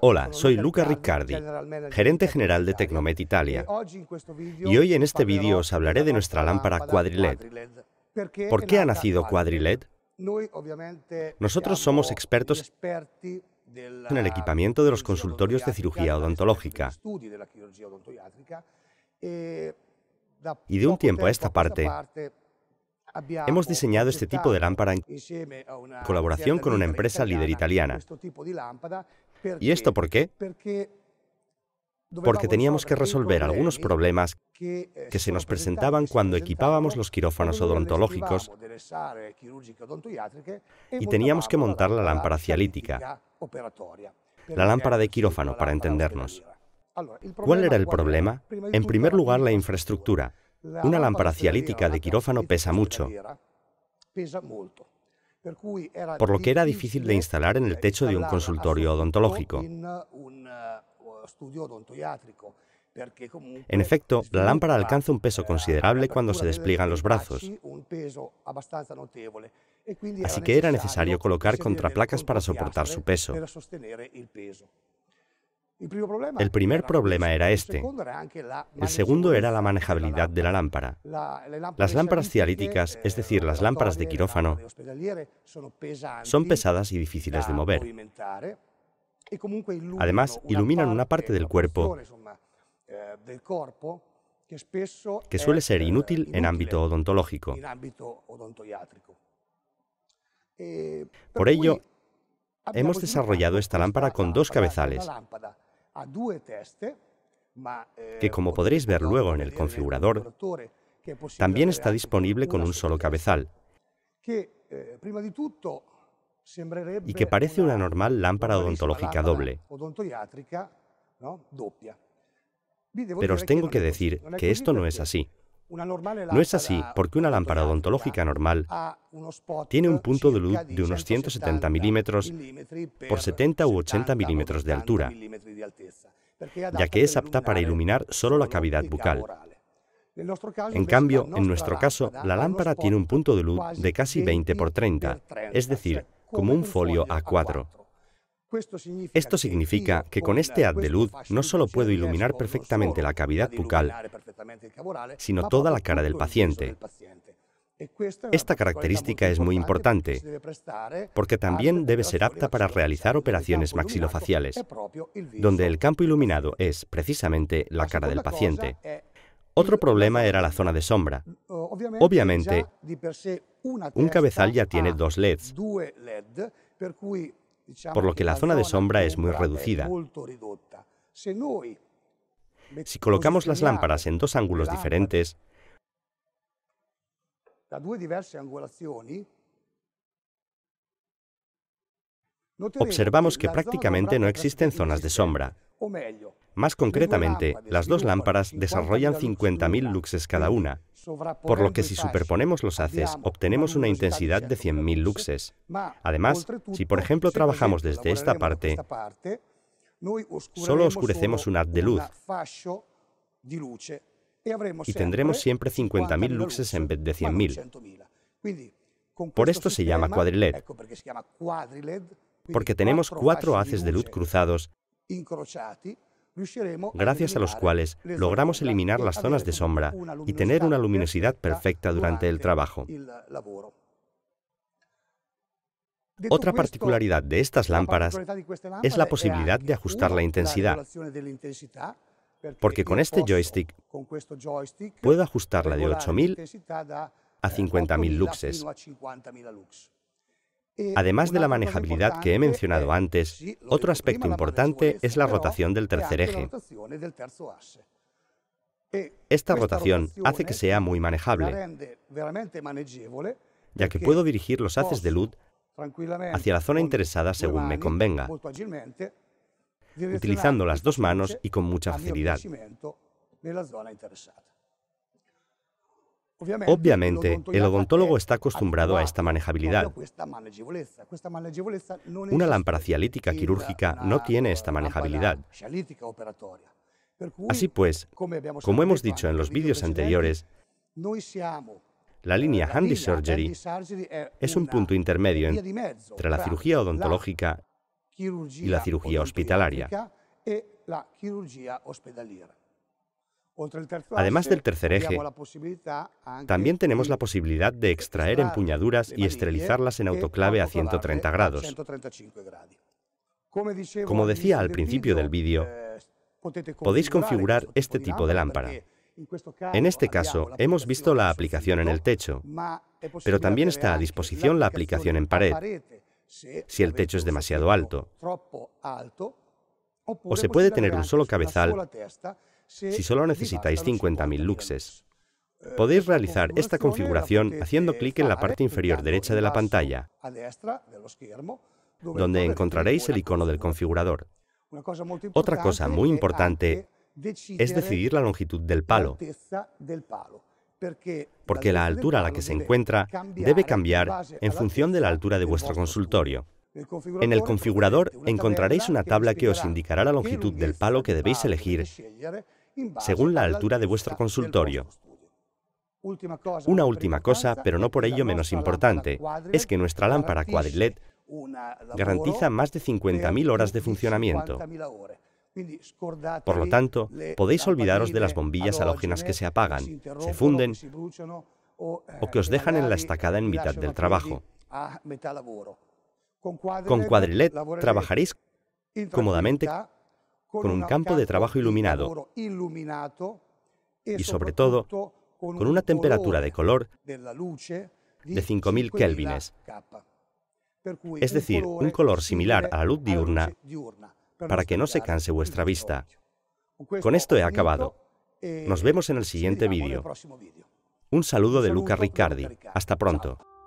Hola, soy Luca Riccardi, gerente general de Tecnomet Italia. E y hoy en este vídeo os hablaré de nuestra lámpara Quadriled. ¿Por qué ha nacido Quadriled? Nosotros somos expertos en el equipamiento de los consultorios de cirugía odontológica. E y de un tiempo a esta parte, Hemos diseñado este tipo de lámpara en colaboración con una empresa líder italiana. ¿Y esto por qué? Porque teníamos que resolver algunos problemas que eh, se nos presentaban cuando equipábamos los quirófanos odontológicos y e teníamos que montar la lámpara cialítica, la lámpara de quirófano para entendernos. ¿Cuál era el problema? En primer lugar, la infraestructura. Una lámpara cialítica de quirófano pesa mucho por lo que era difícil de instalar en el techo de un consultorio odontológico. En efecto, la lámpara alcanza un peso eh, considerable cuando se despliegan los brazos, e así que era necesario colocar contraplacas para soportar su peso. El primer problema era este. El segundo era la manejabilidad de la lámpara. Las lámparas cialíticas, es decir, eh, las lámparas de quirófano, son pesadas y difíciles de mover. E Además, iluminan una parte del cuerpo eh, que suele ser eh, inútil en ámbito odontológico. E, Por ello, hemos desarrollado esta lámpara con dos cabezales eh, que como podréis ver luego en el configurador, también está disponible con un solo cabezal, eh, y que parece una normal lámpara odontológica doble. Pero os tengo que decir que esto no es así. No es así, porque una lámpara odontológica normal tiene un punto de luz de unos 170 milímetros por 70 u 80 milímetros de altura, ya que es apta para iluminar solo la cavidad bucal. En cambio, en nuestro caso, la lámpara tiene un punto de luz de casi 20 por 30, es decir, como un folio A4. Esto significa que con este ad de luz no solo puedo iluminar perfectamente la cavidad bucal, sino toda la cara del paciente. Esta característica es muy importante porque eh, también debe ser apta para realizar operaciones maxilofaciales, donde el campo iluminado es precisamente la cara del paciente. Otro problema era la zona de sombra. Mm, obviamente, un cabezal ya tiene dos LEDs, por lo que la zona de sombra es muy reducida. Si colocamos las lámparas en dos ángulos diferentes, observamos que prácticamente no existen zonas de sombra. Más concretamente, las dos lámparas desarrollan 50.000 luxes cada una, por lo que si superponemos los haces, obtenemos una intensidad de 100.000 luxes. Además, si por ejemplo trabajamos desde esta parte, solo oscurecemos un haz de luz e y tendremos siempre 50.000 luxes en vez de 100.000. Por esto se llama cuadriled, porque tenemos cuatro haces de luz cruzados gracias a los cuales logramos eliminar las zonas de sombra y tener una luminosidad perfecta durante el trabajo. Otra particularidad de estas lámparas es la eh, posibilidad de ajustar la intensidad, porque con este joystick puedo ajustarla de 8.000 a 50.000 luxes. Eh, Además de la manejabilidad que he mencionado eh, antes, otro aspecto importante es la rotación del tercer eje. Eh, esta rotación hace que sea muy manejable, ya que puedo dirigir los haces de luz hacia la zona interesada según me convenga, utilizando las dos manos y con mucha facilidad. Obviamente, el odontólogo está acostumbrado a esta manejabilidad. Una lámpara cialítica quirúrgica no tiene esta manejabilidad. Así pues, como hemos dicho en los vídeos anteriores, la eh, línea Handy Surgery es un punto intermedio entre la cirugía odontológica y la cirugía hospitalaria. Además del tercer eje, también tenemos la posibilidad de extraer empuñaduras y esterilizarlas en autoclave a 130 ¿eh? grados. Como decía al principio del vídeo, eh, podéis configurar este tipo de lámpara. En este caso, este hemos visto la aplicación en el techo, pero también está a disposición la aplicación en pared, si el techo es demasiado alto. O se puede tener un solo cabezal si solo necesitáis 50.000 luxes, eh, podéis realizar esta configuración haciendo clic en la parte inferior derecha de la pantalla, donde encontraréis el icono del configurador. Otra cosa muy importante es decidir la longitud del palo, porque la altura a la que se encuentra debe cambiar en función de la altura de vuestro consultorio. En el configurador encontraréis una tabla que os indicará la longitud del palo que debéis elegir según la altura de vuestro consultorio. Una última cosa, pero no por ello menos importante, es que nuestra lámpara Quadrilet garantiza más de 50.000 horas de funcionamiento. Por lo tanto, podéis olvidaros de las bombillas halógenas que se apagan, se funden eh, o que os dejan en la estacada en mitad del trabajo. Con Quadrilet trabajaréis cómodamente con un campo de trabajo iluminado y sobre todo con una temperatura de color de 5.000 kelvines, es decir, un color similar a la luz diurna para que no se canse vuestra vista. Con esto he acabado. Eh, Nos vemos en el siguiente vídeo. Un saludo de Luca Riccardi. Hasta pronto.